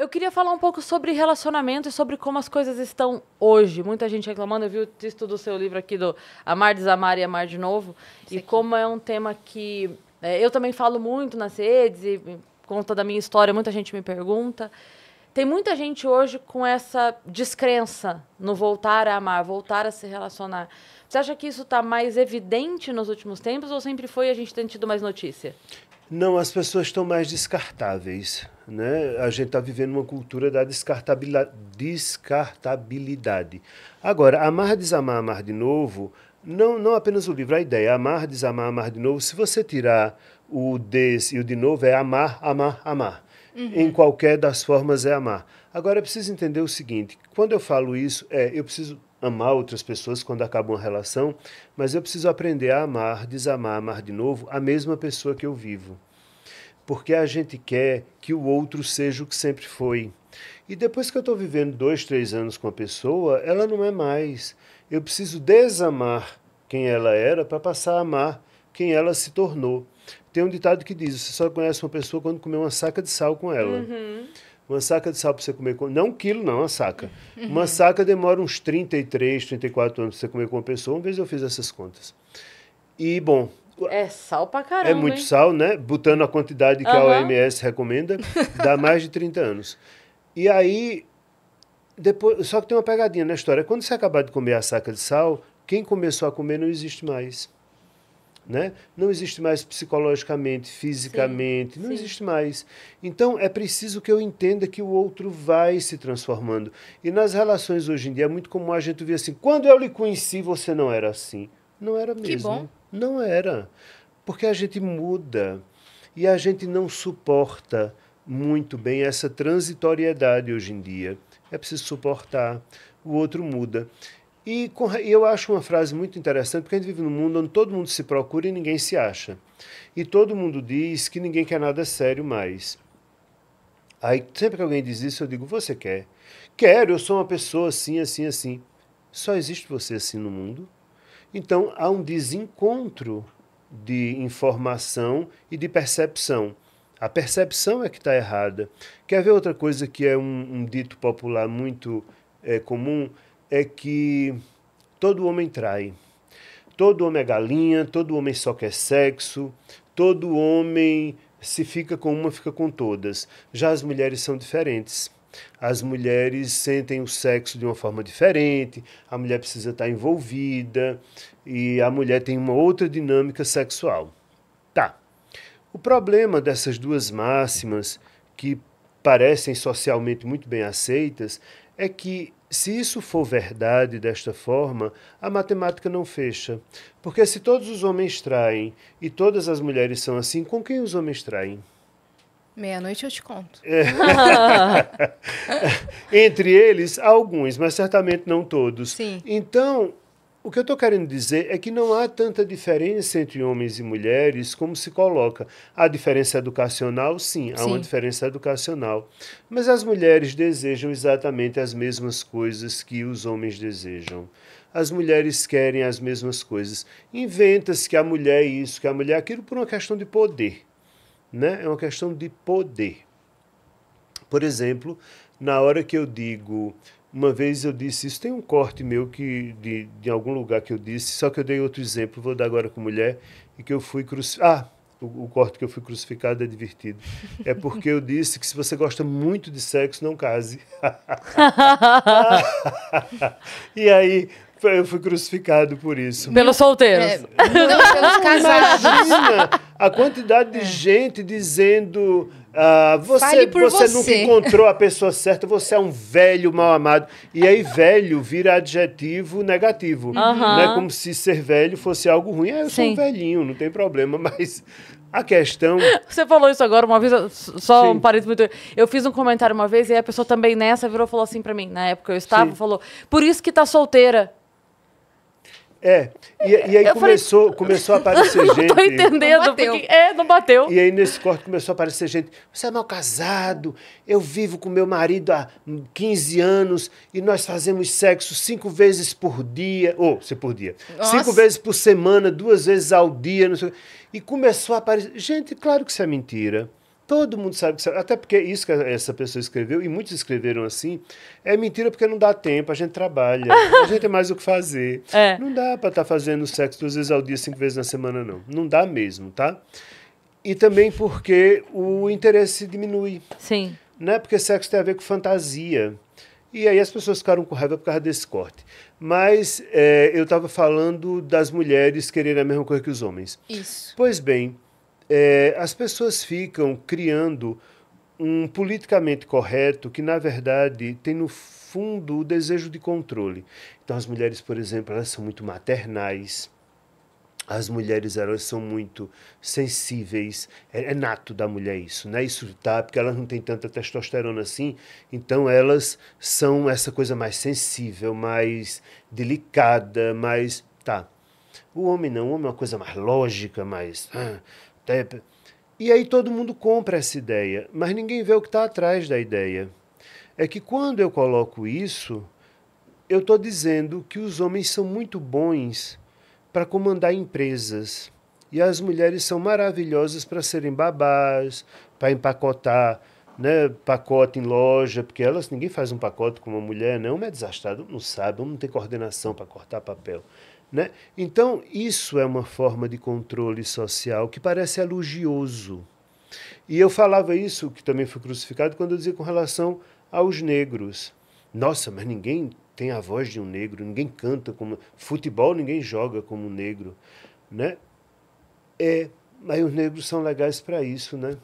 Eu queria falar um pouco sobre relacionamento e sobre como as coisas estão hoje. Muita gente reclamando, eu vi o texto do seu livro aqui do Amar, Desamar e Amar de Novo. Esse e aqui. como é um tema que é, eu também falo muito nas redes e conta da minha história, muita gente me pergunta. Tem muita gente hoje com essa descrença no voltar a amar, voltar a se relacionar. Você acha que isso está mais evidente nos últimos tempos ou sempre foi a gente tem tido mais notícia? Não, as pessoas estão mais descartáveis. Né? A gente está vivendo uma cultura da descartabilidade. Agora, amar, desamar, amar de novo, não, não apenas o livro, a ideia, amar, desamar, amar de novo, se você tirar o des e o de novo, é amar, amar, amar. Uhum. Em qualquer das formas é amar. Agora eu preciso entender o seguinte: quando eu falo isso, é eu preciso amar outras pessoas quando acaba uma relação, mas eu preciso aprender a amar, desamar, amar de novo a mesma pessoa que eu vivo. Porque a gente quer que o outro seja o que sempre foi. E depois que eu estou vivendo dois, três anos com a pessoa, ela não é mais. Eu preciso desamar quem ela era para passar a amar quem ela se tornou. Tem um ditado que diz: você só conhece uma pessoa quando comer uma saca de sal com ela. Uhum. Uma saca de sal para você comer com. Não um quilo, não, uma saca. Uhum. Uma saca demora uns 33, 34 anos para você comer com uma pessoa. Uma vez eu fiz essas contas. E, bom. É sal para caramba. É muito hein? sal, né? Botando a quantidade que uhum. a OMS recomenda, dá mais de 30 anos. E aí. Depois, só que tem uma pegadinha na história. Quando você acabar de comer a saca de sal, quem começou a comer não existe mais. Né? Não existe mais psicologicamente, fisicamente, sim, não sim. existe mais. Então é preciso que eu entenda que o outro vai se transformando. E nas relações hoje em dia é muito comum a gente ver assim: quando eu lhe conheci, você não era assim. Não era mesmo. Que bom. Não era. Porque a gente muda e a gente não suporta muito bem essa transitoriedade hoje em dia. É preciso suportar, o outro muda. E com, eu acho uma frase muito interessante, porque a gente vive num mundo onde todo mundo se procura e ninguém se acha. E todo mundo diz que ninguém quer nada sério mais. Aí, sempre que alguém diz isso, eu digo: Você quer? Quero, eu sou uma pessoa assim, assim, assim. Só existe você assim no mundo. Então, há um desencontro de informação e de percepção. A percepção é que está errada. Quer ver outra coisa que é um, um dito popular muito é, comum? é que todo homem trai. Todo homem é galinha, todo homem só quer sexo, todo homem se fica com uma, fica com todas. Já as mulheres são diferentes. As mulheres sentem o sexo de uma forma diferente, a mulher precisa estar envolvida e a mulher tem uma outra dinâmica sexual. Tá. O problema dessas duas máximas que parecem socialmente muito bem aceitas, é que se isso for verdade desta forma, a matemática não fecha. Porque se todos os homens traem e todas as mulheres são assim, com quem os homens traem? Meia-noite eu te conto. É. Entre eles, alguns, mas certamente não todos. Sim. Então, o que eu estou querendo dizer é que não há tanta diferença entre homens e mulheres como se coloca. Há diferença educacional, sim, há sim. uma diferença educacional. Mas as mulheres desejam exatamente as mesmas coisas que os homens desejam. As mulheres querem as mesmas coisas. Inventa-se que a mulher é isso, que a mulher é aquilo, por uma questão de poder. Né? É uma questão de poder. Por exemplo, na hora que eu digo uma vez eu disse isso, tem um corte meu que de, de algum lugar que eu disse, só que eu dei outro exemplo, vou dar agora com mulher, e que eu fui crucificado. Ah, o, o, corte que eu fui crucificado é divertido. É porque eu disse que se você gosta muito de sexo, não case. e aí eu fui crucificado por isso. Pelos solteiros. É, não, pelos casados. Imagina a quantidade de é. gente dizendo ah, você, você, você nunca encontrou a pessoa certa, você é um velho mal amado. E aí, velho vira adjetivo negativo. Uhum. Não é como se ser velho fosse algo ruim. É, eu Sim. sou um velhinho, não tem problema, mas. A questão. Você falou isso agora uma vez, só Sim. um parênteses muito. Eu fiz um comentário uma vez e a pessoa também nessa virou falou assim para mim, na época eu estava, Sim. falou: por isso que tá solteira. É, e, e aí começou, falei, começou a aparecer não gente. Não tô entendendo, não porque, é, não bateu. E aí nesse corte começou a aparecer gente. Você é mal casado, eu vivo com meu marido há 15 anos e nós fazemos sexo cinco vezes por dia, ou oh, se por dia, Nossa. cinco vezes por semana, duas vezes ao dia, não sei E começou a aparecer. Gente, claro que isso é mentira. Todo mundo sabe que. É, até porque isso que essa pessoa escreveu, e muitos escreveram assim, é mentira porque não dá tempo, a gente trabalha, a gente tem mais o que fazer. É. Não dá para estar tá fazendo sexo duas vezes ao dia, cinco vezes na semana, não. Não dá mesmo, tá? E também porque o interesse diminui. Sim. Né? Porque sexo tem a ver com fantasia. E aí as pessoas ficaram com raiva por causa desse corte. Mas é, eu estava falando das mulheres quererem a mesma coisa que os homens. Isso. Pois bem é, as pessoas ficam criando um politicamente correto que, na verdade, tem no fundo o desejo de controle. Então, as mulheres, por exemplo, elas são muito maternais, as mulheres elas são muito sensíveis é, é nato da mulher isso né isso tá porque elas não têm tanta testosterona assim então elas são essa coisa mais sensível mais delicada mais tá o homem não o homem é uma coisa mais lógica mais ah, e aí todo mundo compra essa ideia, mas ninguém vê o que está atrás da ideia. É que quando eu coloco isso, eu estou dizendo que os homens são muito bons para comandar empresas e as mulheres são maravilhosas para serem babás, para empacotar né, pacote em loja, porque elas ninguém faz um pacote com uma mulher, não, é desastrado, não sabe, não tem coordenação para cortar papel. Né? Então, isso é uma forma de controle social que parece elogioso. E eu falava isso, que também foi crucificado, quando eu dizia com relação aos negros. Nossa, mas ninguém tem a voz de um negro, ninguém canta como. Futebol ninguém joga como um negro. Né? É, mas os negros são legais para isso, né?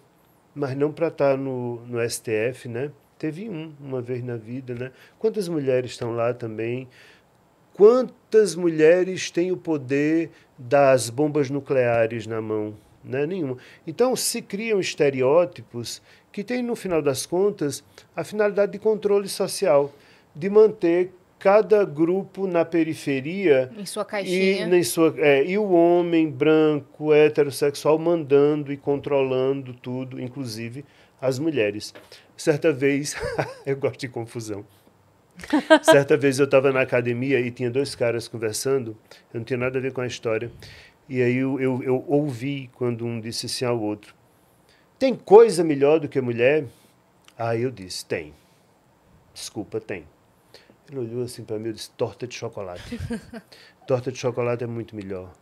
mas não para estar tá no, no STF. Né? Teve um, uma vez na vida. Né? Quantas mulheres estão lá também? Quantas mulheres têm o poder das bombas nucleares na mão? Né? Nenhuma. Então se criam estereótipos que têm, no final das contas, a finalidade de controle social, de manter cada grupo na periferia em sua caixinha e, sua, é, e o homem branco heterossexual mandando e controlando tudo inclusive as mulheres certa vez eu gosto de confusão Certa vez eu estava na academia e tinha dois caras conversando, eu não tinha nada a ver com a história. E aí eu, eu, eu ouvi quando um disse assim ao outro: Tem coisa melhor do que mulher? Aí eu disse: Tem. Desculpa, tem. Ele olhou assim para mim e disse: Torta de chocolate. Torta de chocolate é muito melhor.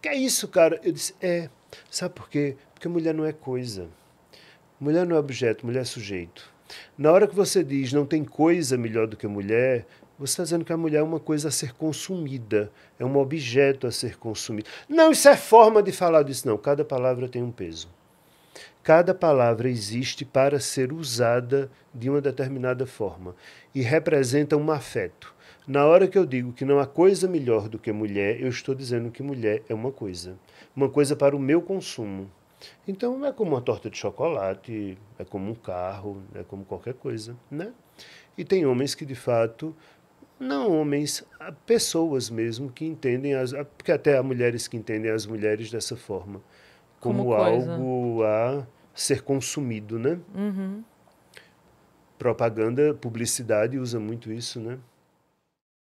Que é isso, cara? Eu disse: É. Sabe por quê? Porque mulher não é coisa. Mulher não é objeto, mulher é sujeito. Na hora que você diz não tem coisa melhor do que a mulher, você está dizendo que a mulher é uma coisa a ser consumida, é um objeto a ser consumido. Não, isso é forma de falar disso, não. Cada palavra tem um peso. Cada palavra existe para ser usada de uma determinada forma e representa um afeto. Na hora que eu digo que não há coisa melhor do que mulher, eu estou dizendo que mulher é uma coisa, uma coisa para o meu consumo. Então é como uma torta de chocolate, é como um carro, é como qualquer coisa, né? E tem homens que de fato não homens, pessoas mesmo que entendem as, porque até há mulheres que entendem as mulheres dessa forma, como, como algo a ser consumido, né? Uhum. Propaganda, publicidade usa muito isso, né?